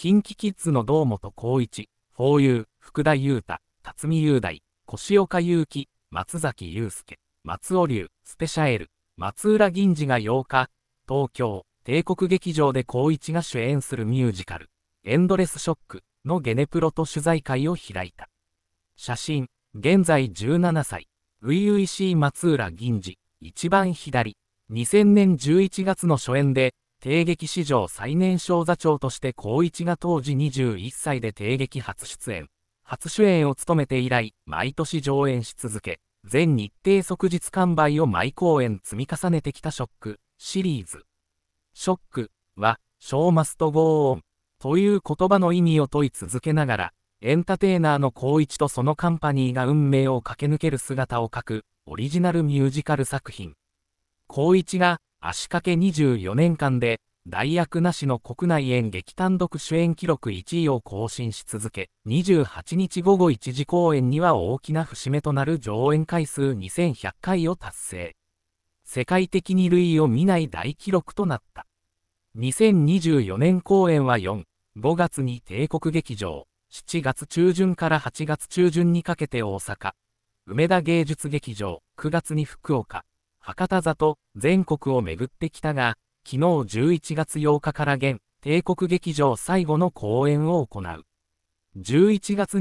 KinKiKids の堂本光一、法優、福田優太、辰巳雄大、越岡祐樹、松崎祐介、松尾龍、スペシャエル、松浦銀次が8日、東京、帝国劇場で光一が主演するミュージカル、エンドレスショックのゲネプロと取材会を開いた。写真、現在17歳、初々しい松浦銀次、一番左、2000年11月の初演で、帝劇史上最年少座長として高一が当時21歳で帝劇初出演。初主演を務めて以来、毎年上演し続け、全日程即日完売を毎公演積み重ねてきたショック、シリーズ。ショックは、ショーマストゴーオンという言葉の意味を問い続けながら、エンターテイナーの光一とそのカンパニーが運命を駆け抜ける姿を描く、オリジナルミュージカル作品。光一が足掛け24年間で、代役なしの国内演劇単独主演記録1位を更新し続け、28日午後1時公演には大きな節目となる上演回数2100回を達成。世界的に類を見ない大記録となった。2024年公演は4、5月に帝国劇場、7月中旬から8月中旬にかけて大阪、梅田芸術劇場、9月に福岡、博多座と全国を巡ってきたが、昨日11月8日から現、帝国劇場最後の公演を行う。11月